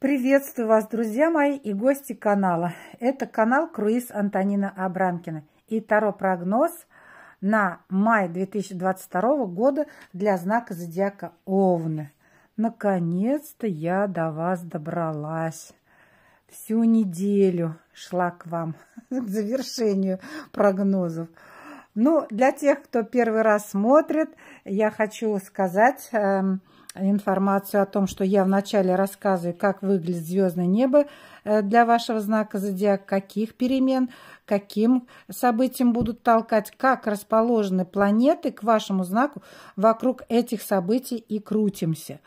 Приветствую вас, друзья мои и гости канала. Это канал «Круиз Антонина Абрамкина» и Таро-прогноз на май 2022 года для знака зодиака Овны. Наконец-то я до вас добралась. Всю неделю шла к вам к завершению прогнозов. Ну, для тех, кто первый раз смотрит, я хочу сказать... Эм, информацию о том, что я вначале рассказываю, как выглядит звездное небо э, для вашего знака зодиака, каких перемен, каким событиям будут толкать, как расположены планеты к вашему знаку, вокруг этих событий и крутимся.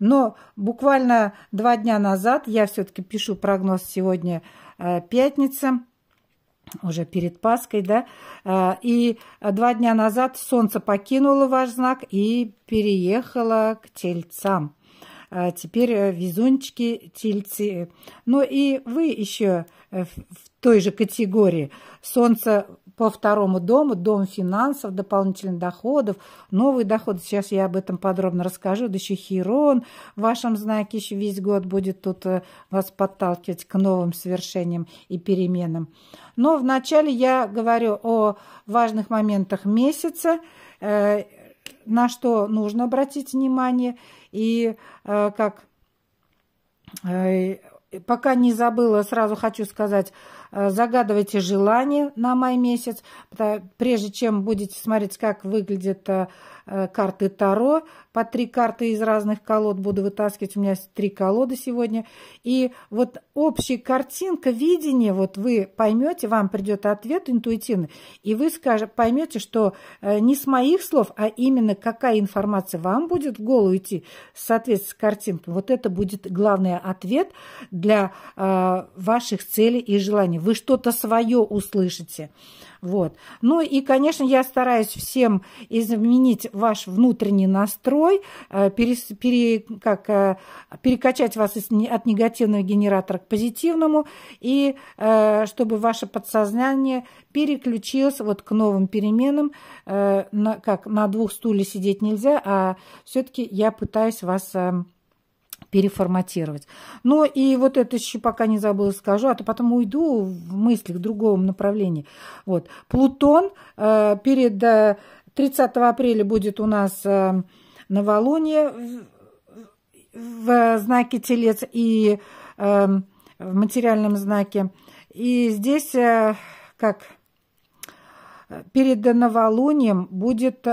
Но буквально два дня назад я все-таки пишу прогноз сегодня э, пятница – уже перед Пасхой, да, а, и два дня назад солнце покинуло ваш знак и переехало к тельцам. А, теперь э, везунчики, тельцы. Ну и вы еще э, в той же категории. Солнце по второму дому, дом финансов, дополнительных доходов, новые доходы. Сейчас я об этом подробно расскажу. Да еще Хирон в вашем знаке еще весь год будет тут э, вас подталкивать к новым свершениям и переменам. Но вначале я говорю о важных моментах месяца, э, на что нужно обратить внимание и э, как пока не забыла, сразу хочу сказать, Э, загадывайте желание на май месяц, прежде чем будете смотреть, как выглядит э, Э, карты Таро. По три карты из разных колод буду вытаскивать. У меня три колоды сегодня. И вот общая картинка, видение, вот вы поймете, вам придет ответ интуитивно, и вы скажете, поймете, что э, не с моих слов, а именно какая информация вам будет в голову идти в соответствии с картинкой. Вот это будет главный ответ для э, ваших целей и желаний. Вы что-то свое услышите. Вот. Ну и, конечно, я стараюсь всем изменить ваш внутренний настрой, э, пере, пере, как, э, перекачать вас из от негативного генератора к позитивному, и э, чтобы ваше подсознание переключилось вот к новым переменам, на, как на двух стульях сидеть нельзя, а все-таки я пытаюсь вас переформатировать. Ну и вот это еще пока не забыла скажу, а то потом уйду в мыслях в другом направлении. Вот. Плутон э, перед э, 30 апреля будет у нас э, новолуние в знаке Телец и э, в материальном знаке. И здесь э, как перед новолунием будет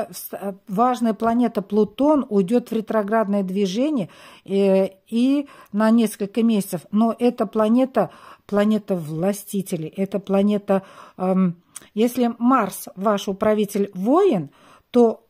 важная планета Плутон уйдет в ретроградное движение и, на несколько месяцев. Но эта планета, планета властителей, это планета эм, если Марс ваш управитель воин, то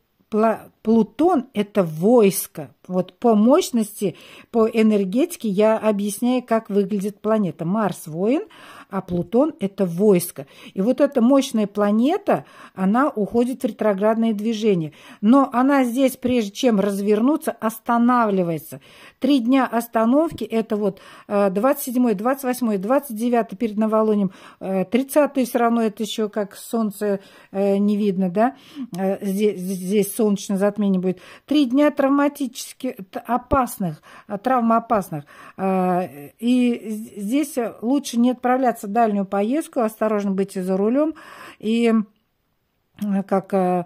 Плутон – это войско. Вот по мощности, по энергетике я объясняю, как выглядит планета. Марс – воин, а Плутон – это войско. И вот эта мощная планета, она уходит в ретроградное движение. Но она здесь, прежде чем развернуться, останавливается. Три дня остановки – это вот 27, 28, 29 перед новолунием, 30 э, все равно это еще как солнце э, не видно, да, э, здесь, здесь солнечное затмение будет. Три дня травматически опасных, травмоопасных. И здесь лучше не отправляться собираться в дальнюю поездку, осторожно быть за рулем и э, как э,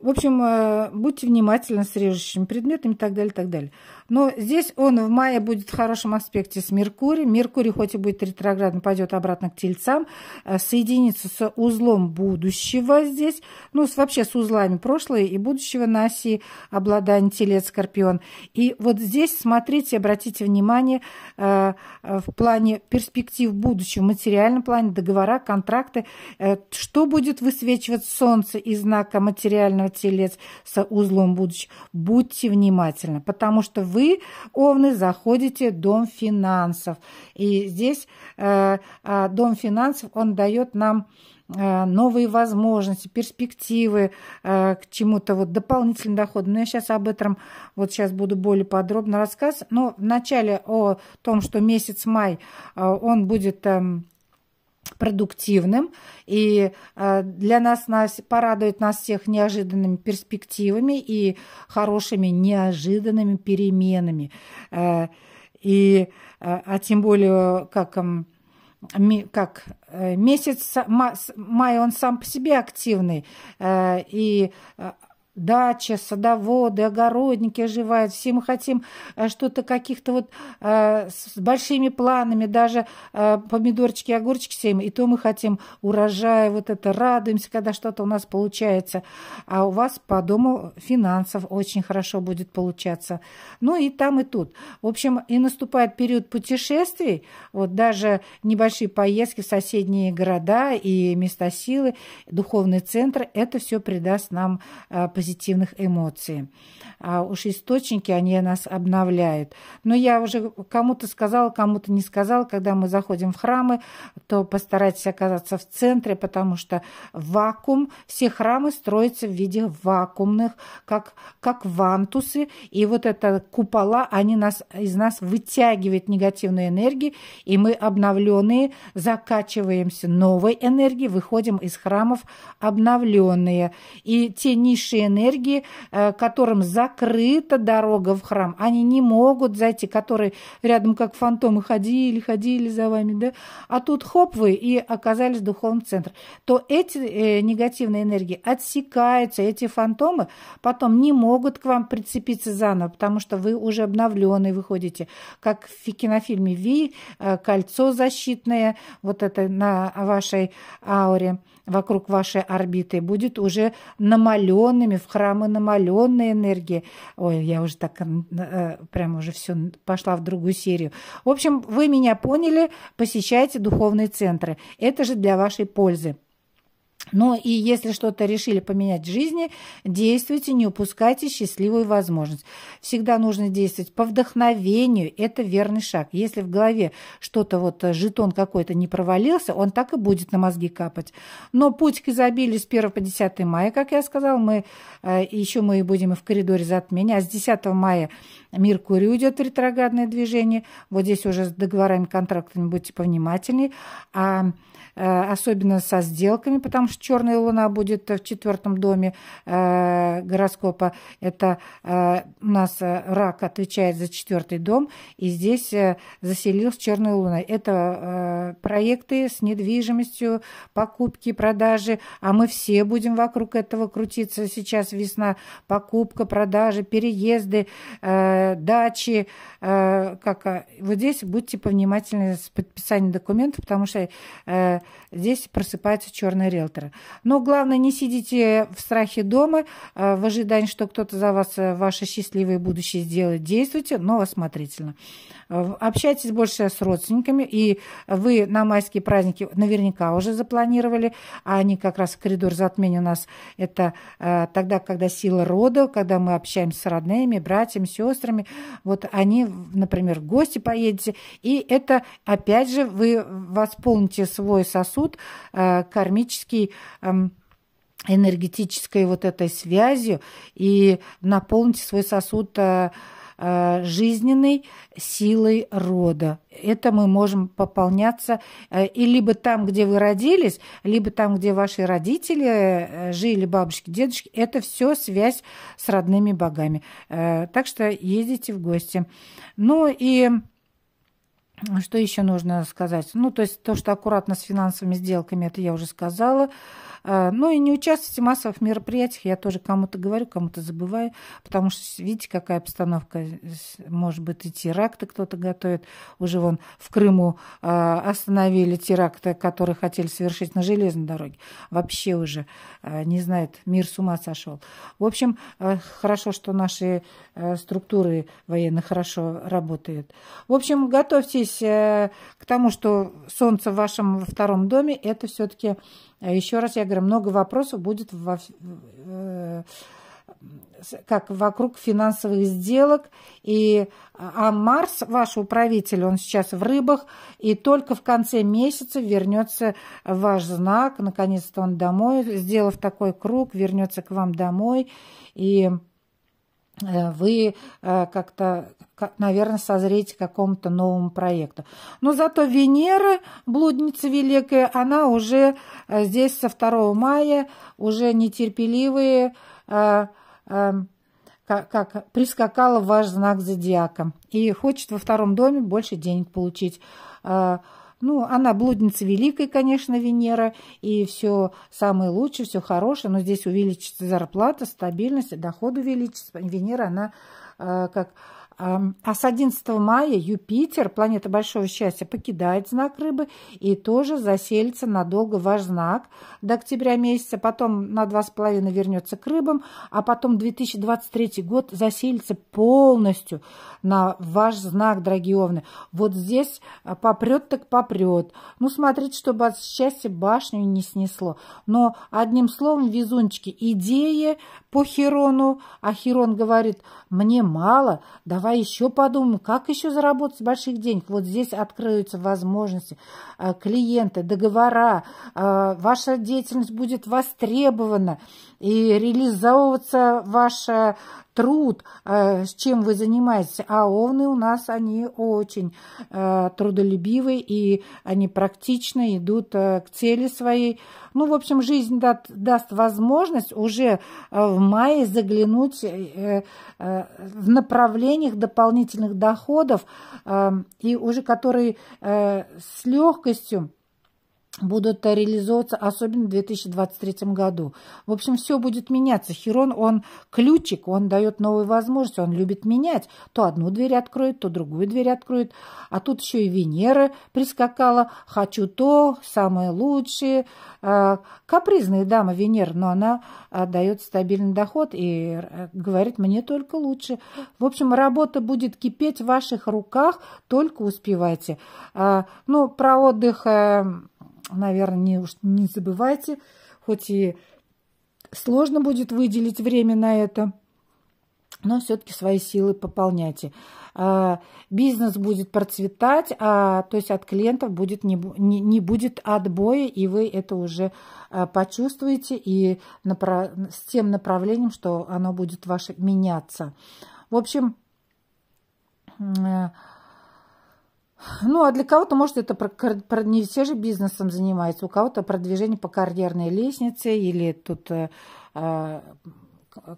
в общем, э, будьте внимательны с режущими предметами и так далее, и так далее. Но здесь он в мае будет в хорошем аспекте с Меркурием. Меркурий, хоть и будет ретроградным, пойдет обратно к тельцам, э, соединится с узлом будущего здесь, ну, с, вообще с узлами прошлого и будущего на оси обладания телец Скорпион. И вот здесь смотрите, обратите внимание э, в плане перспектив будущего, в материальном плане договора, контракты, что будет высвечивать Солнце и знака материального телец с узлом будуч. Будьте внимательны, потому что вы, овны, заходите в дом финансов. И здесь э, э, дом финансов, он дает нам э, новые возможности, перспективы к чему-то, вот дополнительный доход. Но я сейчас об этом, вот сейчас буду более подробно рассказ. Но вначале о том, что месяц май, он будет эм, продуктивным. И э, для нас, нас порадует нас всех неожиданными перспективами и хорошими неожиданными переменами. Э, и, э, а тем более, как эм, как месяц май он сам по себе активный и дача, садоводы, огородники оживают. Все мы хотим э, что-то каких-то вот э, с большими планами, даже э, помидорчики, огурчики сеем, и то мы хотим урожая, вот это радуемся, когда что-то у нас получается. А у вас по дому финансов очень хорошо будет получаться. Ну и там, и тут. В общем, и наступает период путешествий, вот даже небольшие поездки в соседние города и места силы, духовный центр, это все придаст нам э, позитивность позитивных эмоций. А уж источники, они нас обновляют. Но я уже кому-то сказала, кому-то не сказала, когда мы заходим в храмы, то постарайтесь оказаться в центре, потому что вакуум, все храмы строятся в виде вакуумных, как, как вантусы, и вот это купола, они нас, из нас вытягивают негативную энергию, и мы обновленные закачиваемся новой энергией, выходим из храмов обновленные. И те низшие энергии, энергии, э, которым закрыта дорога в храм. Они не могут зайти, которые рядом как фантомы ходили, ходили за вами, да? А тут хоп вы и оказались в духовном центре. То эти э, негативные энергии отсекаются, эти фантомы потом не могут к вам прицепиться заново, потому что вы уже обновленный выходите. Как в кинофильме «Ви», э, кольцо защитное, вот это на вашей ауре – вокруг вашей орбиты будет уже намаленными, в храмы намаленной энергии. Ой, я уже так э, прям уже все пошла в другую серию. В общем, вы меня поняли, посещайте духовные центры. Это же для вашей пользы. Но и если что-то решили поменять в жизни, действуйте, не упускайте счастливую возможность. Всегда нужно действовать по вдохновению, это верный шаг. Если в голове что-то, вот э, жетон какой-то не провалился, он так и будет на мозги капать. Но путь к изобилию с 1 по 10 мая, как я сказала, мы э, еще мы и будем и в коридоре затмения, а с 10 мая Меркурий уйдет в ретроградное движение. Вот здесь уже с договорами, контрактами будьте повнимательнее. А э, особенно со сделками, потому что черная луна будет в четвертом доме э, гороскопа. Это э, у нас рак отвечает за четвертый дом, и здесь заселился черная луна. Это проекты с недвижимостью, покупки, продажи, а мы все будем вокруг этого крутиться. Сейчас весна, покупка, продажи, переезды, э, э, дачи. Э, как, э, вот здесь будьте повнимательны с подписанием документов, потому что э, здесь просыпаются черные риэлторы. Но главное, не сидите в страхе дома, э, в ожидании, что кто-то за вас э, ваше счастливое будущее сделает. Действуйте, но осмотрительно. Э, общайтесь больше с родственниками, и вы на майские праздники наверняка уже запланировали, а они как раз в коридор затмень у нас это э, тогда, когда сила рода, когда мы общаемся с родными, братьями, сестрами, друзьями, вот они, например, в гости поедете, и это, опять же, вы восполните свой сосуд э, кармический, э, энергетической вот этой связью и наполните свой сосуд э, Э, жизненной силой рода. Это мы можем пополняться э, и либо там, где вы родились, либо там, где ваши родители э, жили, бабушки, дедушки. Это все связь с родными богами. Так что ездите в гости. Ну и что еще нужно сказать? Ну, то есть то, что аккуратно с финансовыми сделками, это я уже сказала. А, ну и не участвуйте в массовых мероприятиях. Я тоже кому-то говорю, кому-то забываю, потому что видите, какая обстановка. Э, может быть, и теракты кто-то готовит. Уже вон в Крыму а, остановили теракты, которые хотели совершить на железной дороге. Вообще уже а, не знает, мир с ума сошел. В общем, хорошо, что наши э, структуры военные хорошо работают. В общем, готовьтесь вернувшись э, к тому, что солнце в вашем втором доме, это все-таки, э, еще раз я говорю, много вопросов будет во, э, как вокруг финансовых сделок. И, а, а Марс, ваш управитель, он сейчас в рыбах, и только в конце месяца вернется ваш знак, наконец-то он домой, сделав такой круг, вернется к вам домой, и вы как-то наверное, созреть к какому-то новому проекту. Но зато Венера, блудница великая, она уже э, здесь со 2 мая, уже нетерпеливые, э, э, как, как прискакала в ваш знак зодиака и хочет во втором доме больше денег получить. Э, ну, она блудница великой, конечно, Венера, и все самое лучшее, все хорошее, но здесь увеличится зарплата, стабильность, доходы увеличится. Венера, она э, как а с 11 мая Юпитер, планета большого счастья, покидает знак рыбы и тоже заселится надолго в ваш знак до октября месяца, потом на два с половиной вернется к рыбам, а потом 2023 год заселится полностью на ваш знак, дорогие овны. Вот здесь а, попрет так попрет. Ну, смотрите, чтобы от счастья башню не снесло. Но одним словом, везунчики, идея по Херону, а Херон говорит, мне мало, давай давай еще подумаем, как еще заработать больших денег. Вот здесь откроются возможности, э, клиенты, договора, э, ваша деятельность будет востребована и реализовываться ваша труд, э, с чем вы занимаетесь. А овны у нас, они очень э, трудолюбивые и они практично идут э, к цели своей. Ну, в общем, жизнь да, даст возможность уже в мае заглянуть в направлениях дополнительных доходов, и уже которые с легкостью будут э, реализовываться, особенно в 2023 году. В общем, все будет меняться. Херон, он ключик, он дает новые возможности, он любит менять. То одну дверь откроет, то другую дверь откроет. А тут еще и Венера прискакала. Хочу то, самое лучшее. Э, капризная дама Венера, но она э, дает стабильный доход и говорит, мне только лучше. В общем, работа будет кипеть в ваших руках, только успевайте. Ну, про отдых эм, наверное, не, уж не забывайте, хоть и сложно будет выделить время на это, но все-таки свои силы пополняйте. А, бизнес будет процветать, а, то есть от клиентов будет не, не, не будет отбоя, и вы это уже а, почувствуете и направ, с тем направлением, что оно будет ваше меняться. В общем, а, ну, а для кого-то, может, это про, про, не все же бизнесом занимаются, у кого-то продвижение по карьерной лестнице или тут... Э, а,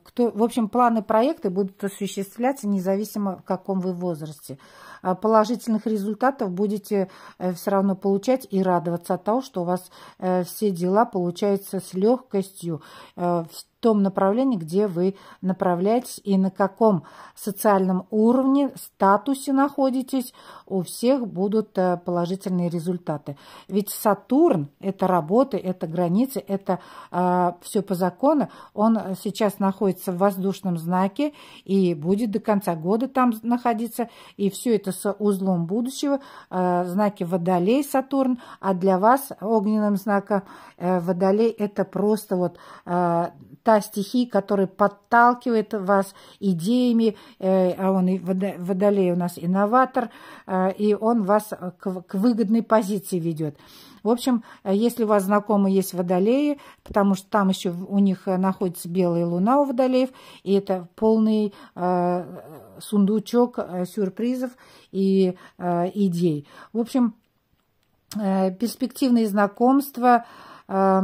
кто, в общем, планы проекты будут осуществляться независимо в каком вы возрасте. А положительных результатов будете э, все равно получать и радоваться от того, что у вас э, все дела получаются с легкостью, э, том направлении, где вы направляетесь и на каком социальном уровне, статусе находитесь, у всех будут э, положительные результаты. Ведь Сатурн – это работы, это границы, это э, все по закону. Он сейчас находится в воздушном знаке и будет до конца года там находиться. И все это с узлом будущего. Э, знаки Водолей Сатурн, а для вас огненным знаком э, Водолей – это просто вот э, та стихия, которая подталкивает вас идеями, э, а он и Водолей у нас инноватор, э, и он вас к выгодной позиции ведет. В общем, если у вас знакомые есть водолеи, потому что там еще у них находится белая луна у водолеев, и это полный э, сундучок э, сюрпризов и э, идей. В общем, э, перспективные знакомства. Э,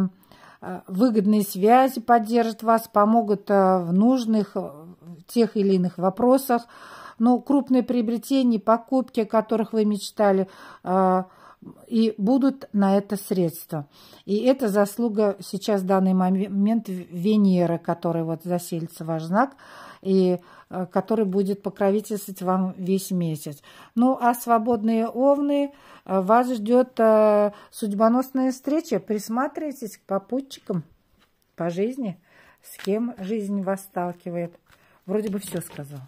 Э, выгодные связи поддержат вас, помогут э, в нужных э, тех или иных вопросах. Но крупные приобретения, покупки, о которых вы мечтали, и будут на это средства. И это заслуга сейчас в данный момент Венеры, который вот заселится в ваш знак, и э, который будет покровительствовать вам весь месяц. Ну, а свободные овны, э, вас ждет э, судьбоносная встреча. Присматривайтесь к попутчикам по жизни, с кем жизнь вас сталкивает. Вроде бы все сказал.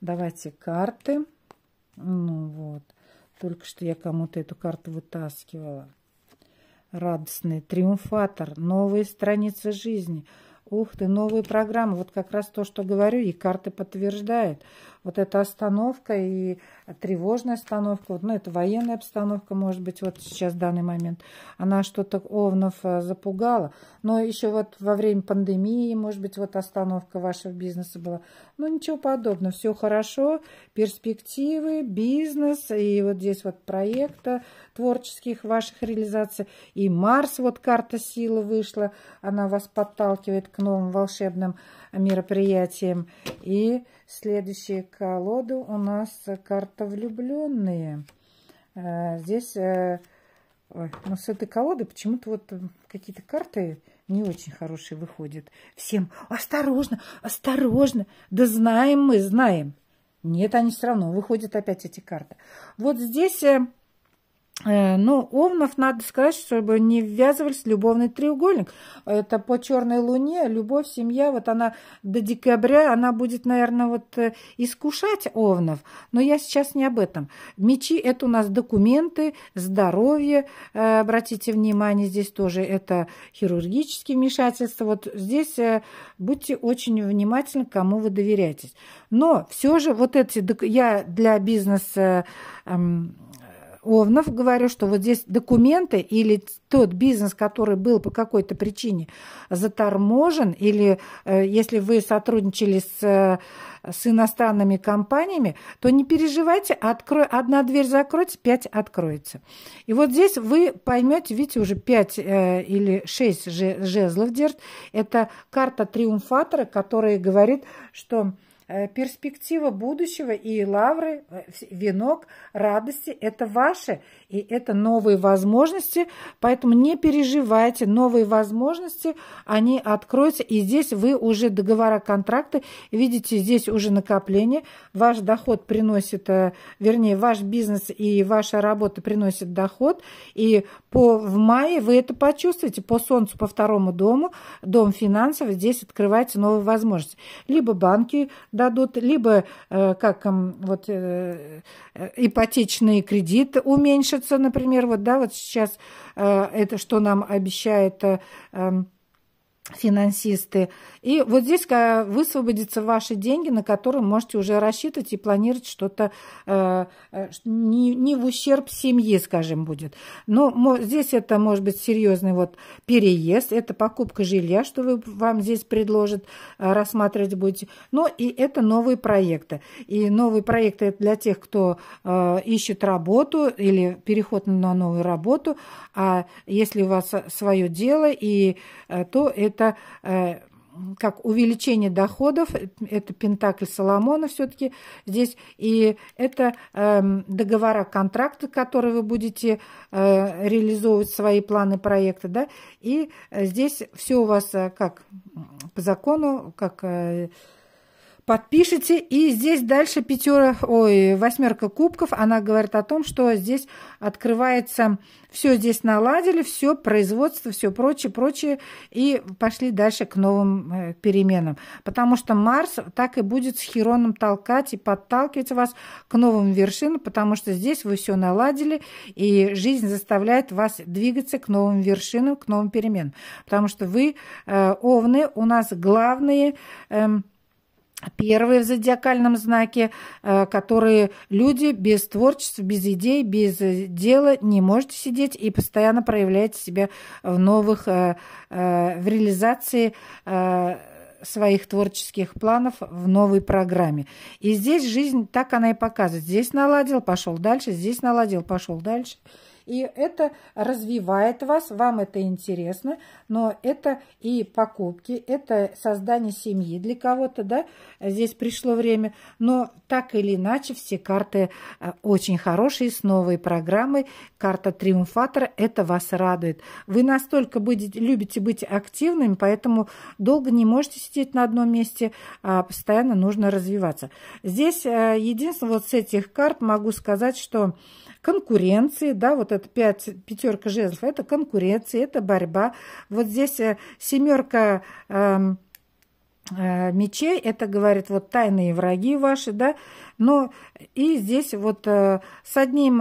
Давайте карты. Ну вот. Только что я кому-то эту карту вытаскивала. Радостный триумфатор, новые страницы жизни – Ух ты, новые программы. Вот как раз то, что говорю, и карты подтверждают. Вот эта остановка и тревожная остановка, вот, ну, это военная обстановка, может быть, вот сейчас, в данный момент, она что-то Овнов э, запугала. Но еще вот во время пандемии, может быть, вот остановка вашего бизнеса была. Ну, ничего подобного, все хорошо, перспективы, бизнес, и вот здесь вот проекта, творческих ваших реализаций. И Марс, вот карта силы вышла, она вас подталкивает к новым волшебным мероприятиям. И следующие колоды у нас карта влюбленные. Э, здесь, э, ой, ну с этой колоды почему-то вот э, какие-то карты не очень хорошие выходят. Всем осторожно, осторожно. Да знаем мы, знаем. Нет, они все равно выходят опять эти карты. Вот здесь Э, ну, Овнов, надо сказать, чтобы не ввязывались в любовный треугольник. Это по черной луне, любовь, семья, вот она до декабря, она будет, наверное, вот э, искушать Овнов. Но я сейчас не об этом. Мечи – это у нас документы, здоровье. Э, обратите внимание, здесь тоже это хирургические вмешательства. Вот здесь будьте очень внимательны, кому вы доверяетесь. Но все же вот эти, я для бизнеса эм, Овнов говорю, что вот здесь документы или тот бизнес, который был по какой-то причине заторможен, или э, если вы сотрудничали с, э, с иностранными компаниями, то не переживайте, откро... одна дверь закроется, пять откроется. И вот здесь вы поймете, видите, уже пять э, или шесть жезлов держит. Это карта триумфатора, которая говорит, что Э, перспектива будущего и лавры, э, венок радости – это ваши, и это новые возможности, поэтому не переживайте, новые возможности, они откроются, и здесь вы уже договора, контракты, видите, здесь уже накопление, ваш доход приносит, э, вернее, ваш бизнес и ваша работа приносит доход, и по, в мае вы это почувствуете, по солнцу, по второму дому, дом финансов, здесь открывается новые возможности. Либо банки, дадут, либо э, как вот э, э, ипотечный кредит уменьшится, например, вот да, вот сейчас это что нам обещает эм, финансисты. И вот здесь высвободятся ваши деньги, на которые можете уже рассчитывать и планировать что-то э, э не, не в ущерб семье, скажем, будет. Но здесь это может быть серьезный вот переезд, это покупка жилья, что вы, вам здесь предложат, э, рассматривать будете. Но ну, и это новые проекты. И новые проекты это для тех, кто э, ищет работу или переход на новую работу. А если у вас э, свое дело, и, э, то это это э, как увеличение доходов, это Пентакль Соломона все-таки здесь, и это эм, договора, контракты, которые вы будете э, реализовывать свои планы, проекты, да, и э, здесь все у вас как по закону, как подпишите. И здесь дальше пятера, ой, восьмерка кубков. Она говорит о том, что здесь открывается, все здесь наладили, все производство, все прочее, прочее. И пошли дальше к новым э, переменам. Потому что Марс так и будет с Хероном толкать и подталкивать вас к новым вершинам, потому что здесь вы все наладили, и жизнь заставляет вас двигаться к новым вершинам, к новым переменам. Потому что вы, э, овны, у нас главные... Э, Первые в зодиакальном знаке, э, которые люди без творчества, без идей, без э, дела не можете сидеть и постоянно проявляете себя в новых, э, в реализации своих творческих планов в новой программе. И здесь жизнь так она и показывает. Здесь наладил, пошел дальше, здесь наладил, пошел дальше. И это развивает вас, вам это интересно, но это и покупки, это создание семьи для кого-то, да, здесь пришло время. Но так или иначе все карты э, очень хорошие, с новой программой. Карта Триумфатора, это вас радует. Вы настолько будете, любите быть активными, поэтому долго не можете сидеть на одном месте, а постоянно нужно развиваться. Здесь э, единственное, вот с этих карт могу сказать, что конкуренции, да, вот вот пять, пятерка жезлов, это конкуренция, это борьба. Вот здесь э, семерка эм, э, мечей, это говорит вот тайные враги ваши, да, но и здесь вот э, с одним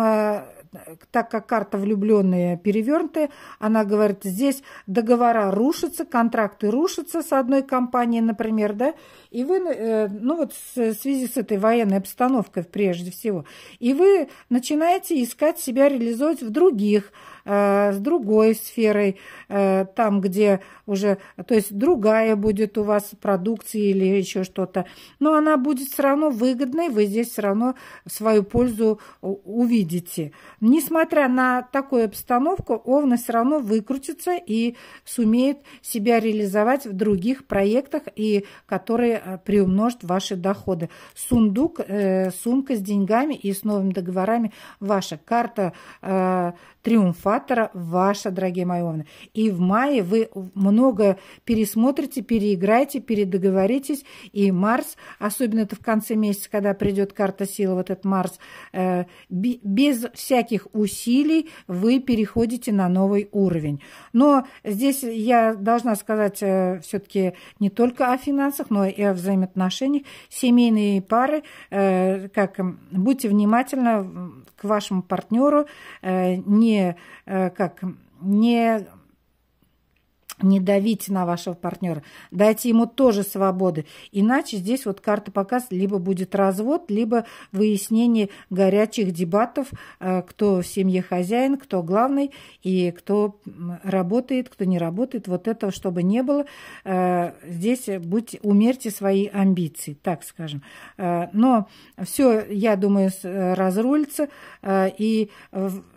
так как карта влюбленные перевернутая, она говорит, здесь договора рушатся, контракты рушатся с одной компанией, например, да, и вы, э, ну вот в связи с этой военной обстановкой прежде всего, и вы начинаете искать себя реализовать в других Э, с другой сферой, э, там, где уже, то есть другая будет у вас продукция или еще что-то, но она будет все равно выгодной, вы здесь все равно свою пользу увидите. Несмотря на такую обстановку, Овна все равно выкрутится и сумеет себя реализовать в других проектах, и которые э, приумножат ваши доходы. Сундук, сумка с деньгами и с новыми договорами ваша. Карта триумфатора ваша, дорогие мои овны. И в мае вы много пересмотрите, переиграете, передоговоритесь. И Марс, особенно это в конце месяца, когда придет карта силы, вот этот Марс, э, без всяких усилий вы переходите на новый уровень. Но здесь я должна сказать э, все-таки не только о финансах, но и о взаимоотношениях. Семейные пары, э, как будьте внимательны к вашему партнеру э, не э, как не не давите на вашего партнера, дайте ему тоже свободы. Иначе здесь вот карта показ, либо будет развод, либо выяснение горячих дебатов, э, кто в семье хозяин, кто главный, и кто работает, кто не работает. Вот этого, чтобы не было, э, здесь будь, умерьте свои амбиции, так скажем. Э, но все, я думаю, разрулится, и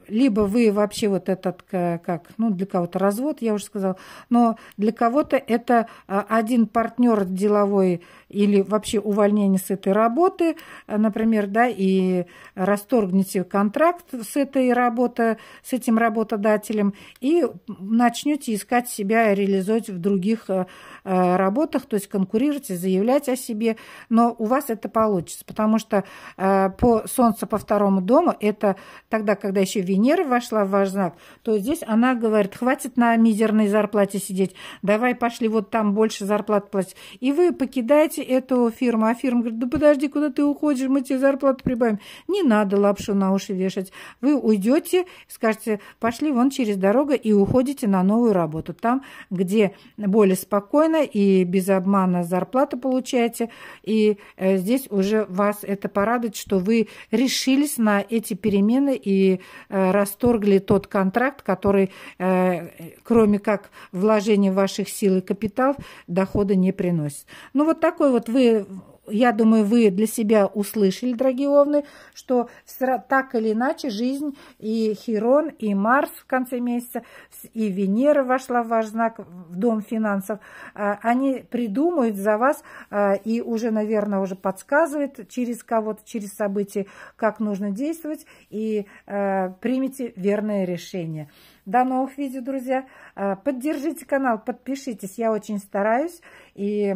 либо вы вообще вот этот, как, ну, для кого-то развод, я уже сказала, но для кого-то это а, один партнер деловой или вообще увольнение с этой работы, э, например, да, и расторгните контракт с этой работы, с этим работодателем, и начнете искать себя, реализовать в других э, Э, работах, то есть конкурируйте, заявляйте о себе, но у вас это получится, потому что э, по Солнцу по второму дому, это тогда, когда еще Венера вошла в ваш знак, то здесь она говорит, хватит на мизерной зарплате сидеть, давай пошли вот там больше зарплат платить. И вы покидаете эту фирму, а фирма говорит, да подожди, куда ты уходишь, мы тебе зарплату прибавим. Не надо лапшу на уши вешать. Вы уйдете, скажете, пошли вон через дорогу и уходите на новую работу, там, где более спокойно, обмана и без обмана зарплату получаете. И э, здесь уже вас это порадует, что вы решились на эти перемены и э, расторгли тот контракт, который, э, кроме как вложения ваших сил и капиталов, дохода не приносит. Ну вот такой вот вы я думаю, вы для себя услышали, дорогие овны, что так или иначе жизнь и Хирон, и Марс в конце месяца, и Венера вошла в ваш знак, в дом финансов. А, они придумают за вас а, и уже, наверное, уже подсказывают через кого-то, через события, как нужно действовать, и а, примите верное решение. До новых видео, друзья. Поддержите канал, подпишитесь. Я очень стараюсь. И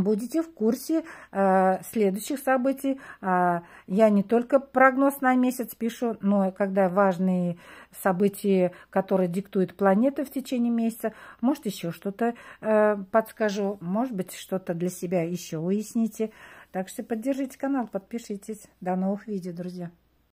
будете в курсе э, следующих событий. Э, я не только прогноз на месяц пишу, но когда важные события, которые диктуют планеты в течение месяца, может, еще что-то э, подскажу, может быть, что-то для себя еще уясните. Так что поддержите канал, подпишитесь. До новых видео, друзья.